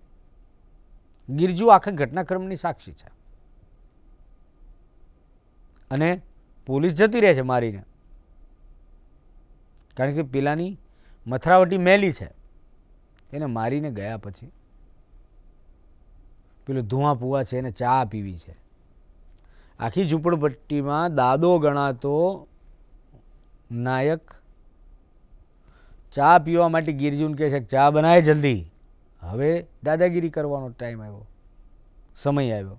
ગિરજુ આખા ઘટનાક્રમની સાક્ષી છે અને પોલીસ જતી રહે છે મારીને કારણ કે પેલાની મથરાવટી મેલી છે એને મારીને ગયા પછી પેલો ધુઆ પુઆ છે એને ચા પીવી છે આખી ઝૂંપડપટ્ટીમાં દાદો ગણાતો નાયક ચા પીવા માટે ગિરજુન કહે છે ચા બનાવે જલ્દી હવે દાદાગીરી કરવાનો ટાઈમ આવ્યો સમય આવ્યો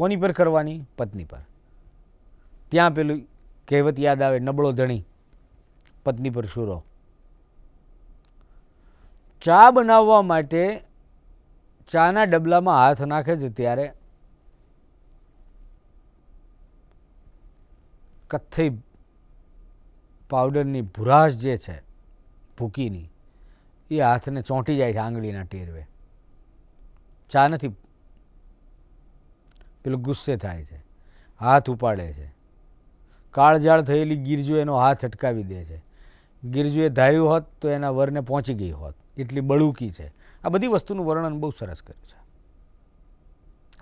કોની પર કરવાની પત્ની પર ત્યાં પેલું કહેવત યાદ આવે નબળો ધણી પત્ની પર શૂરો ચા બનાવવા માટે ચાના ડબલામાં હાથ નાખે છે ત્યારે કથ્થઈ પાવડરની ભૂરાશ જે છે ભૂકીની એ હાથને ચોંટી જાય છે આંગળીના ટેરવે ચા નથી પેલો ગુસ્સે થાય છે હાથ ઉપાડે છે કાળજાળ થયેલી ગીરજુ એનો હાથ અટકાવી દે છે ગીરજુએ ધાર્યું હોત તો એના વરને પહોંચી ગઈ હોત એટલી બળુકી છે આ બધી વસ્તુનું વર્ણન બહુ સરસ કર્યું છે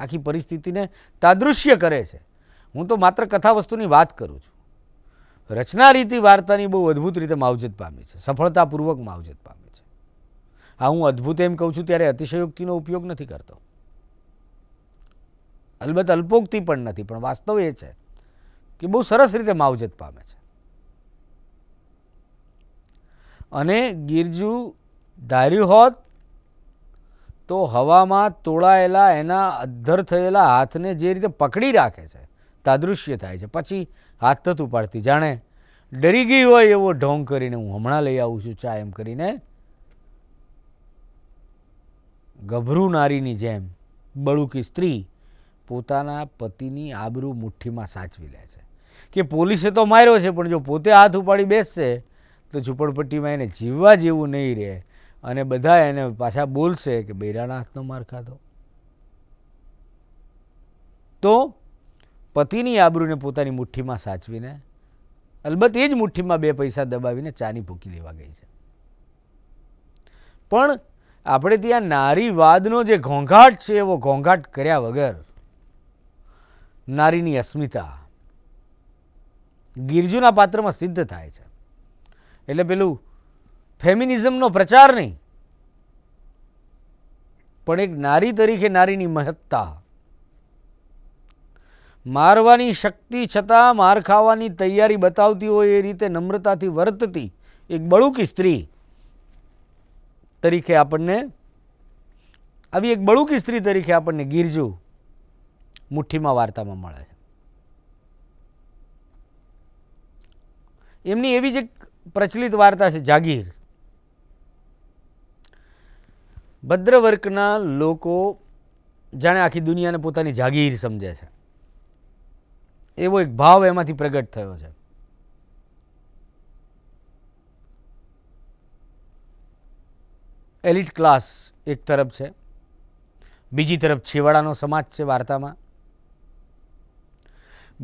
આખી પરિસ્થિતિને તાદૃશ્ય કરે છે હું તો માત્ર કથા વસ્તુની વાત કરું છું રચના રીતિ વાર્તાની બહુ અદ્ભુત રીતે માવજત પામી છે સફળતાપૂર્વક માવજત પામે છે આ હું અદ્ભુત એમ કહું છું ત્યારે અતિશયોક્તિનો ઉપયોગ નથી કરતો અલબત્ત અલ્પોક્તિ પણ નથી પણ વાસ્તવ એ છે કે બહુ સરસ રીતે માવજત પામે છે અને ગિરજુ ધાર્યું હોત તો હવામાં તોળાયેલા એના અદ્ધર થયેલા હાથને જે રીતે પકડી રાખે છે તાદૃશ્ય થાય છે પછી હાથ તત ઉપાડતી જાણે ડરી ગઈ હોય એવો ઢોંગ કરીને હું હમણાં લઈ આવું છું ચા એમ કરીને ગભરૂ નારીની જેમ બળુકી સ્ત્રી પોતાના પતિની આબરૂ મુઠ્ઠીમાં સાચવી લે છે કે પોલીસે તો માર્યો છે પણ જો પોતે હાથ ઉપાડી બેસશે તો ઝૂંપડપટ્ટીમાં એને જીવવા જેવું નહીં રહે અને બધા એને પાછા બોલશે કે બૈરાના હાથનો માર ખાધો તો પતિની આબરૂને પોતાની મુઠ્ઠીમાં સાચવીને અલબત્ત એ જ મુઠ્ઠીમાં બે પૈસા દબાવીને ચાની ભૂકી લેવા ગઈ છે પણ આપણે ત્યાં નારીવાદનો જે ઘોંઘાટ છે એવો ઘોંઘાટ કર્યા વગર નારીની અસ્મિતા ગિરજુના પાત્રમાં સિદ્ધ થાય છે એટલે પેલું ફેમિનિઝમનો પ્રચાર નહીં પણ એક નારી તરીકે નારીની મહત્તા મારવાની શક્તિ છતાં માર ખાવાની તૈયારી બતાવતી હોય એ રીતે નમ્રતાથી વર્તતી એક બળુકી સ્ત્રી તરીકે આપણને આવી એક બળુકી સ્ત્રી તરીકે આપણને ગીરજુ મુઠ્ઠીમાં વાર્તામાં મળે છે એમની એવી જ એક પ્રચલિત વાર્તા છે જાગીર ભદ્રવર્કના લોકો જાણે આખી દુનિયાને પોતાની જાગીર સમજે છે એવો એક ભાવ એમાંથી પ્રગટ થયો છે એલિટ ક્લાસ એક તરફ છે બીજી તરફ છેવાડાનો સમાજ છે વાર્તામાં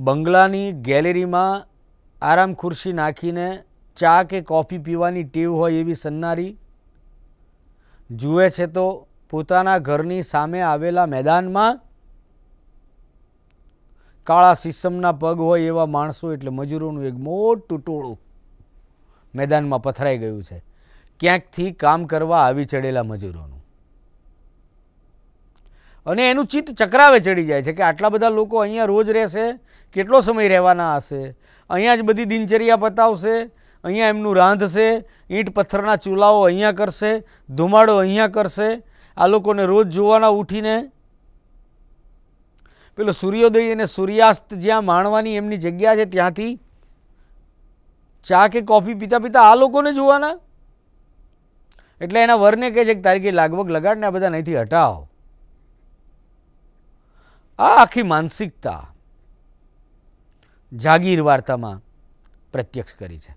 બંગલાની ગેલેરીમાં આરામ ખુરશી નાખીને ચા કે કોફી પીવાની ટેવ હોય એવી સન્નારી જુએ છે તો પોતાના ઘરની સામે આવેલા મેદાનમાં કાળા સિસમના પગ હોય એવા માણસો એટલે મજૂરોનું એક મોટું ટોળું મેદાનમાં પથરાઈ ગયું છે ક્યાંકથી કામ કરવા આવી ચડેલા મજૂરોનું અને એનું ચિત્ત ચક્રાવે ચડી જાય છે કે આટલા બધા લોકો અહીંયા રોજ રહેશે કેટલો સમય રહેવાના હશે અહીંયા જ બધી દિનચર્યા પતાવશે અહીંયા એમનું રાંધશે ઈંટ પથ્થરના ચૂલાઓ અહીંયા કરશે ધુમાડો અહીંયા કરશે આ લોકોને રોજ જોવાના ઉઠીને પેલો સૂર્યોદય અને સૂર્યાસ્ત જ્યાં માણવાની એમની જગ્યા છે ત્યાંથી ચા કે કોફી પીતા પીતા આ લોકોને જોવાના એટલે એના વરને કહે છે કે તારીખે લાગવગ લગાડને આ બધા અહીંથી હટાવ આ આખી માનસિકતા જાગીર વાર્તામાં પ્રત્યક્ષ કરી છે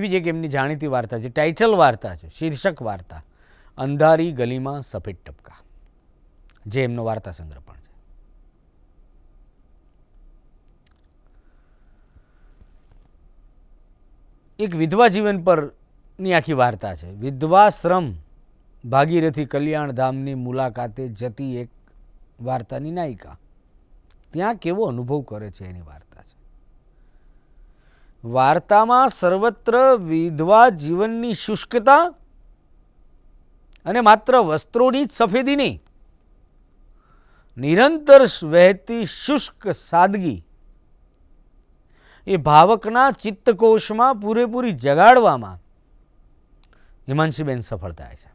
એવી જ એક એમની જાણીતી વાર્તા છે ટાઇટલ વાર્તા છે શીર્ષક વાર્તા અંધારી ગલીમાં સફેદ ટપકા જે એમનો વાર્તા સંગ્રહ પણ છે એક વિધવા જીવન પરની આખી વાર્તા છે વિધવાશ્રમ ભાગીરથી કલ્યાણધામની મુલાકાતે જતી એક વાર્તાની નાયિકા ત્યાં કેવો અનુભવ કરે છે એની વાર્તા છે વાર્તામાં સર્વત્ર વિધવા જીવનની શુષ્કતા અને માત્ર વસ્ત્રોની જ સફેદી નહીં નિરંતર વહેતી શુષ્ક સાદગી એ ભાવકના ચિત્તકોષમાં પૂરેપૂરી જગાડવામાં હિમાંશીબેન સફળ થાય છે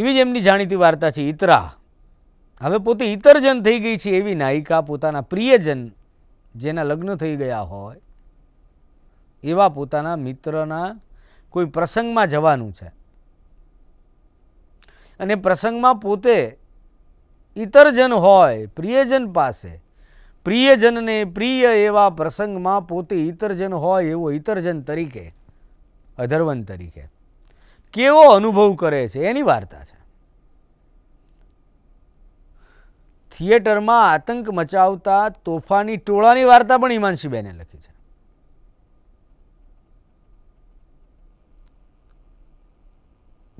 એવી જ એમની જાણીતી વાર્તા છે ઇતરા હવે પોતે ઇતરજન થઈ ગઈ છે એવી નાયિકા પોતાના પ્રિયજન જેના લગ્ન થઈ ગયા હોય એવા પોતાના મિત્રના કોઈ પ્રસંગમાં જવાનું છે અને પ્રસંગમાં પોતે ઇતરજન હોય પ્રિયજન પાસે પ્રિયજનને પ્રિય એવા પ્રસંગમાં પોતે ઇતરજન હોય એવો ઇતરજન તરીકે અધર્વન તરીકે કેવો અનુભવ કરે છે એની વાર્તા છે થિયેટરમાં આતંક મચાવતા તોફાની ટોળાની વાર્તા પણ હિમાંશીબેને લખી છે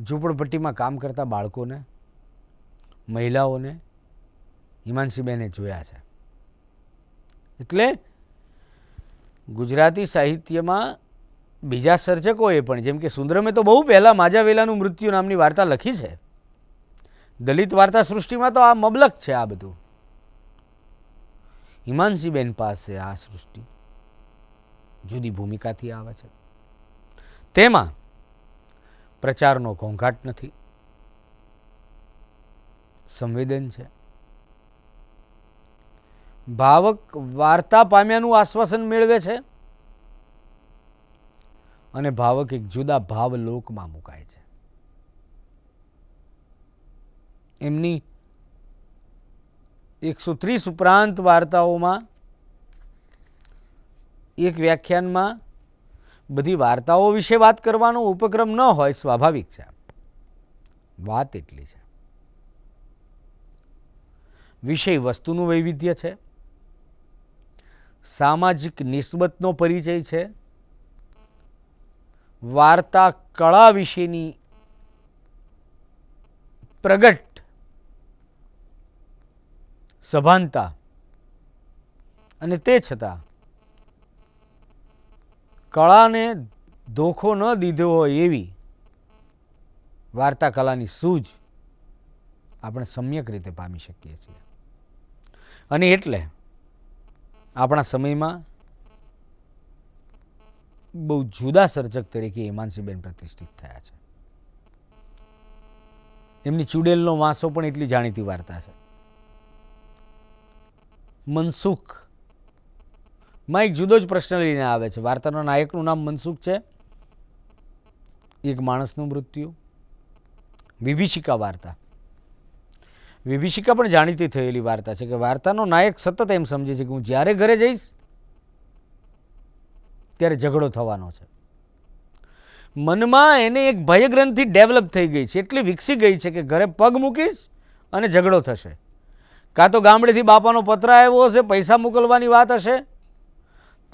ઝૂંપડપટ્ટીમાં કામ કરતા બાળકોને મહિલાઓને હિમાંશીબેને જોયા છે એટલે ગુજરાતી સાહિત્યમાં બીજા સર્જકોએ પણ જેમ કે સુંદરમે તો બહુ પહેલાં માજાવેલાનું મૃત્યુ નામની વાર્તા લખી છે દલિત વાર્તા સૃષ્ટિમાં તો આ મબલક છે આ બધું હિમાંશીબેન પાસે આ સૃષ્ટિ જુદી ભૂમિકાથી આવે છે તેમાં પ્રચારનો ઘોંઘાટ નથી સંવેદન છે ભાવક વાર્તા પામ્યાનું આશ્વાસન મેળવે છે અને ભાવક એક જુદા ભાવ લોકમાં મુકાય છે એમની એકસો ત્રીસ ઉપરાંત વાર્તાઓમાં એક વ્યાખ્યાનમાં બધી વાર્તાઓ વિશે વાત કરવાનો ઉપક્રમ ન હોય સ્વાભાવિક છે વાત એટલી છે વિષય વસ્તુનું વૈવિધ્ય છે સામાજિક નિસ્બતનો પરિચય છે વાર્તા કળા વિશેની પ્રગટ સભાનતા અને તે છતાં કળાને ધોખો ન દીધો હોય એવી વાર્તા કલાની સૂઝ આપણે સમ્યક રીતે પામી શકીએ છીએ અને એટલે આપણા સમયમાં બહુ જુદા સર્જક તરીકે હિમાંશીબેન પ્રતિષ્ઠિત થયા છે એમની ચુડેલનો વાંસો પણ એટલી જાણીતી વાર્તા છે મનસુખ માં એક જુદો જ પ્રશ્ન લઈને આવે છે વાર્તાના નાયકનું નામ મનસુખ છે એક માણસનું મૃત્યુ વિભીષિકા વાર્તા વિભીષિકા પણ જાણીતી થયેલી વાર્તા છે કે વાર્તાનો નાયક સતત એમ સમજે છે કે હું જ્યારે ઘરે જઈશ ત્યારે ઝઘડો થવાનો છે મનમાં એને એક ભયગ્રંથિ ડેવલપ થઈ ગઈ છે એટલી વિકસી ગઈ છે કે ઘરે પગ મૂકીશ અને ઝઘડો થશે કાં તો ગામડેથી બાપાનો પત્ર આવ્યો હશે પૈસા મોકલવાની વાત હશે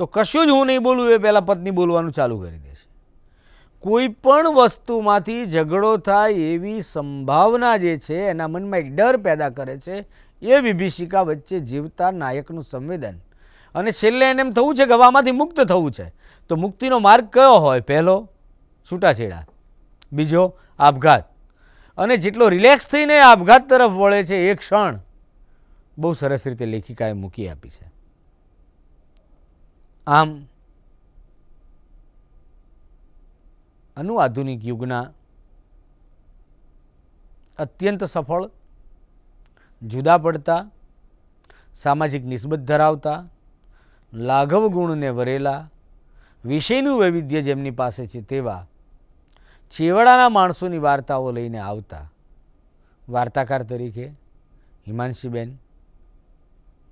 તો કશું જ હું નહીં બોલું એ પહેલાં પત્ની બોલવાનું ચાલુ કરી દેશે છે કોઈ પણ વસ્તુમાંથી ઝઘડો થાય એવી સંભાવના જે છે એના મનમાં એક ડર પેદા કરે છે એ વિભીષિકા વચ્ચે જીવતા નાયકનું સંવેદન અને છેલ્લે એને એમ થવું છે કે હવામાંથી મુક્ત થવું છે તો મુક્તિનો માર્ગ કયો હોય પહેલો છૂટાછેડા બીજો આપઘાત અને જેટલો રિલેક્સ થઈને આપઘાત તરફ વળે છે એ ક્ષણ બહુ સરસ રીતે લેખિકાએ મૂકી આપી છે આમ અનુઆધુનિક યુગના અત્યંત સફળ જુદા પડતા સામાજિક નિસ્બત ધરાવતા લાઘવ ગુણને વરેલા વિષયનું વૈવિધ્ય જેમની પાસે છે તેવા છેવાડાના માણસોની વાર્તાઓ લઈને આવતા વાર્તાકાર તરીકે હિમાંશીબેન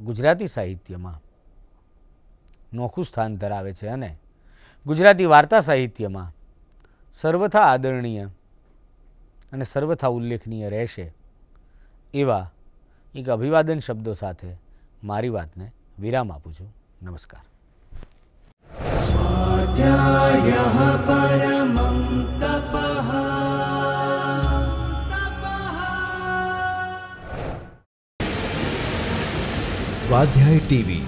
ગુજરાતી સાહિત્યમાં નોખું સ્થાન ધરાવે છે અને ગુજરાતી વાર્તા સાહિત્યમાં સર્વથા આદરણીય અને સર્વથા ઉલ્લેખનીય રહેશે એવા એક અભિવાદન શબ્દો સાથે મારી વાતને વિરામ આપું છું નમસ્કાર સ્વાધ્યાય ટીવી